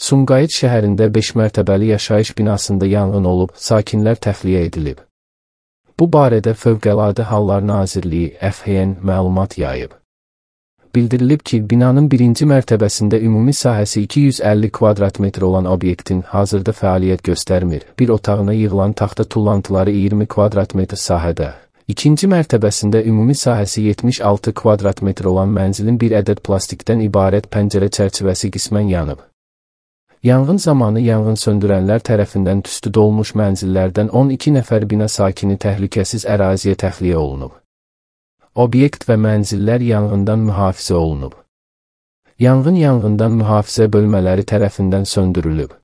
Sumqayıt şəhərində 5 mərtəbəli yaşayış binasında yanğın olub, sakinlər təxliyə edilib. Bu barədə Fövqəladə Hallar Nazirliyi FHN məlumat yayıb. Bildirilib ki, binanın birinci mərtəbəsində ümumi sahəsi 250 kvadrat metr olan obyektin hazırda fəaliyyət göstərmir. Bir otağına yığılan taxta tullantıları 20 kvadrat metr sahədə, İkinci mərtəbəsində ümumi sahəsi 76 kvadrat metr olan mənzilin bir ədəd plastikdən ibarət pəncərə çərçivəsi qismən yanıb. Yanğın zamanı yanğınsöndürənlər tərəfindən tüstü dolmuş mənzillərdən 12 nəfər bina sakini təhlükəsiz əraziyə təxliyə olunub. Obyekt və mənzillər yanğından mühafizə olunub. Yanğın yanğından mühafizə bölmələri tərəfindən söndürülüb.